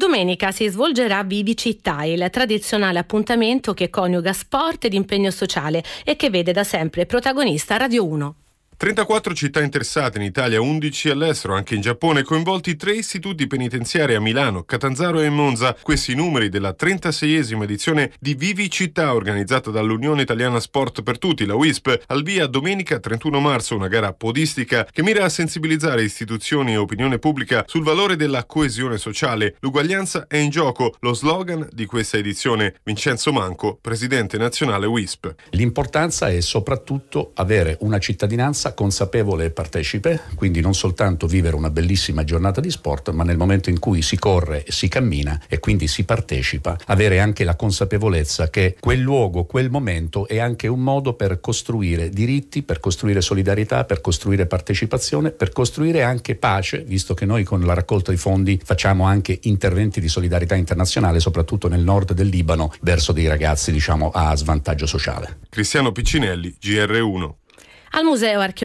Domenica si svolgerà Vivicittà, il tradizionale appuntamento che coniuga sport ed impegno sociale e che vede da sempre protagonista Radio 1. 34 città interessate in Italia, 11 all'estero, anche in Giappone, coinvolti tre istituti penitenziari a Milano, Catanzaro e Monza. Questi numeri della 36esima edizione di Vivi Città organizzata dall'Unione Italiana Sport per Tutti, la WISP, al via domenica 31 marzo una gara podistica che mira a sensibilizzare istituzioni e opinione pubblica sul valore della coesione sociale. L'uguaglianza è in gioco, lo slogan di questa edizione. Vincenzo Manco, presidente nazionale WISP. L'importanza è soprattutto avere una cittadinanza presenza consapevole e partecipe, quindi non soltanto vivere una bellissima giornata di sport, ma nel momento in cui si corre e si cammina e quindi si partecipa, avere anche la consapevolezza che quel luogo, quel momento è anche un modo per costruire diritti, per costruire solidarietà, per costruire partecipazione, per costruire anche pace, visto che noi con la raccolta di fondi facciamo anche interventi di solidarietà internazionale, soprattutto nel nord del Libano, verso dei ragazzi diciamo a svantaggio sociale. Cristiano Piccinelli, GR1. Al museo archeologico